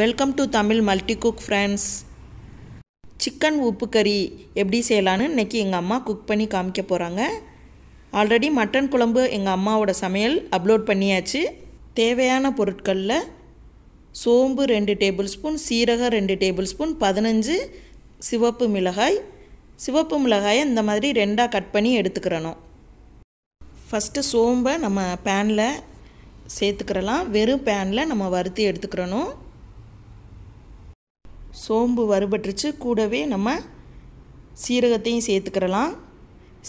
welcome to Tamil multi cook friends chicken உப்பு கறி எப்படி செய்யலான்னு இன்றைக்கி எங்கள் அம்மா குக் பண்ணி காமிக்க போகிறாங்க ஆல்ரெடி மட்டன் குழம்பு எங்கள் அம்மாவோட சமையல் அப்லோட் பண்ணியாச்சு தேவையான பொருட்களில் சோம்பு ரெண்டு டேபிள் ஸ்பூன் சீரகம் ரெண்டு டேபிள் ஸ்பூன் பதினஞ்சு சிவப்பு மிளகாய் சிவப்பு மிளகாயை இந்த மாதிரி ரெண்டாக கட் பண்ணி எடுத்துக்கிறணும் ஃபஸ்ட்டு சோம்பை நம்ம பேனில் சேர்த்துக்கிறலாம் வெறும் பேனில் நம்ம வறுத்தி எடுத்துக்கிறணும் சோம்பு வறுபட்டுருச்சு கூடவே நம்ம சீரகத்தையும் சேர்த்துக்கிறலாம்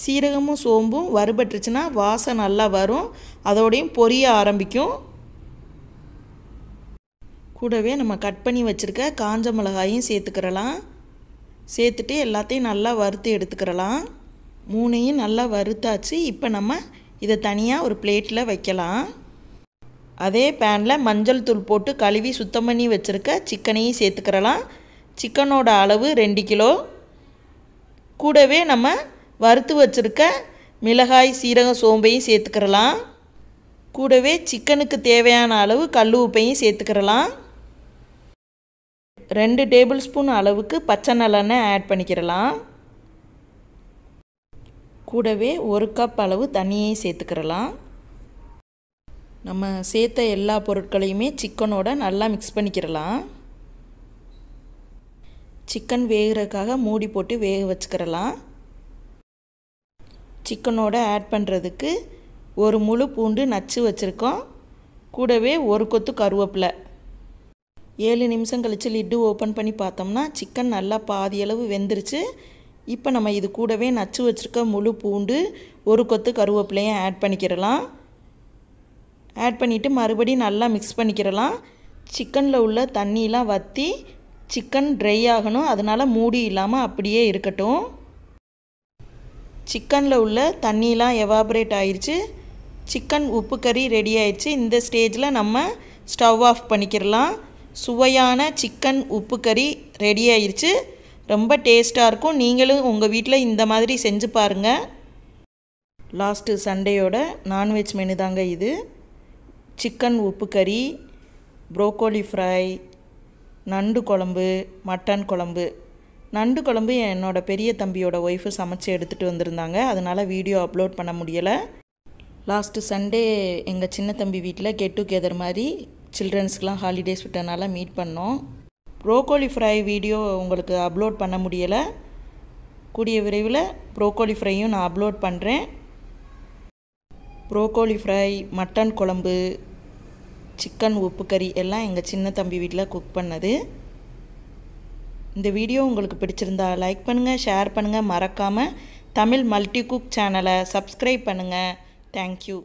சீரகமும் சோம்பும் வறுபட்டுருச்சுன்னா வாசம் நல்லா வரும் அதோடையும் பொரிய ஆரம்பிக்கும் கூடவே நம்ம கட் பண்ணி வச்சுருக்க காஞ்ச மிளகாயும் சேர்த்துக்கிறலாம் சேர்த்துட்டு எல்லாத்தையும் நல்லா வறுத்து எடுத்துக்கிறலாம் மூணையும் நல்லா வறுத்தாச்சு இப்போ நம்ம இதை தனியாக ஒரு பிளேட்டில் வைக்கலாம் அதே பேனில் மஞ்சள் தூள் போட்டு கழுவி சுத்தம் பண்ணி வச்சுருக்க சிக்கனையும் சேர்த்துக்கிறலாம் சிக்கனோட அளவு ரெண்டு கிலோ கூடவே நம்ம வறுத்து வச்சுருக்க மிளகாய் சீரகம் சோம்பையும் சேர்த்துக்கிறலாம் கூடவே சிக்கனுக்கு தேவையான அளவு கல் உப்பையும் சேர்த்துக்கிறலாம் ரெண்டு டேபிள் ஸ்பூன் அளவுக்கு பச்சை நல்லெண்ணெய் ஆட் பண்ணிக்கிறலாம் கூடவே ஒரு கப் அளவு தண்ணியையும் சேர்த்துக்கிறலாம் நம்ம சேர்த்த எல்லா பொருட்களையுமே சிக்கனோட நல்லா மிக்ஸ் பண்ணிக்கிறலாம் சிக்கன் வேகிறதுக்காக மூடி போட்டு வேக வச்சுக்கிறலாம் சிக்கனோட ஆட் பண்ணுறதுக்கு ஒரு முழு பூண்டு நச்சு வச்சுருக்கோம் கூடவே ஒரு கொத்து கருவேப்பிலை ஏழு நிமிஷம் கழித்து லிட்டு ஓப்பன் பண்ணி பார்த்தோம்னா சிக்கன் நல்லா பாதியளவு வெந்துருச்சு இப்போ நம்ம இது கூடவே நச்சு வச்சுருக்க முழு பூண்டு ஒரு கொத்து கருவேப்பிலையும் ஆட் பண்ணிக்கிறலாம் ஆட் பண்ணிவிட்டு மறுபடியும் நல்லா மிக்ஸ் பண்ணிக்கிறலாம் சிக்கனில் உள்ள தண்ணியெலாம் வற்றி சிக்கன் ட்ரை ஆகணும் அதனால் மூடி இல்லாமல் அப்படியே இருக்கட்டும் சிக்கனில் உள்ள தண்ணிலாம் எவாபரேட் ஆயிடுச்சு சிக்கன் உப்பு கறி ரெடி ஆயிடுச்சு இந்த ஸ்டேஜில் நம்ம ஸ்டவ் ஆஃப் பண்ணிக்கிறலாம் சுவையான சிக்கன் உப்பு கறி ரெடி ஆயிடுச்சு ரொம்ப டேஸ்ட்டாக இருக்கும் நீங்களும் உங்கள் வீட்டில் இந்த மாதிரி செஞ்சு பாருங்கள் லாஸ்ட்டு சண்டேயோட நான்வெஜ் மெனு தாங்க இது சிக்கன் உப்பு கறி ப்ரோக்கோலி ஃப்ரை நண்டு குழம்பு மட்டன் குழம்பு நண்டு குழம்பு என்னோடய பெரிய தம்பியோட ஒய்ஃபு சமைச்சு எடுத்துகிட்டு வந்திருந்தாங்க அதனால் வீடியோ அப்லோட் பண்ண முடியலை லாஸ்ட்டு சண்டே எங்கள் சின்ன தம்பி வீட்டில் கெட் டுகெதர் மாதிரி சில்ட்ரன்ஸ்க்கெலாம் ஹாலிடேஸ் விட்டனால மீட் பண்ணோம் ப்ரோக்கோலி ஃப்ரை வீடியோ உங்களுக்கு அப்லோட் பண்ண முடியலை கூடிய விரைவில் ப்ரோக்கோலி ஃப்ரையும் நான் அப்லோட் பண்ணுறேன் ப்ரோக்கோலி ஃப்ரை மட்டன் குழம்பு சிக்கன் உப்பு கறி எல்லாம் எங்கள் சின்ன தம்பி வீட்டில் குக் பண்ணது இந்த வீடியோ உங்களுக்கு பிடிச்சிருந்தா லைக் பண்ணுங்கள் ஷேர் பண்ணுங்கள் மறக்காமல் தமிழ் மல்டி குக் சேனலை சப்ஸ்கிரைப் பண்ணுங்கள் தேங்க்யூ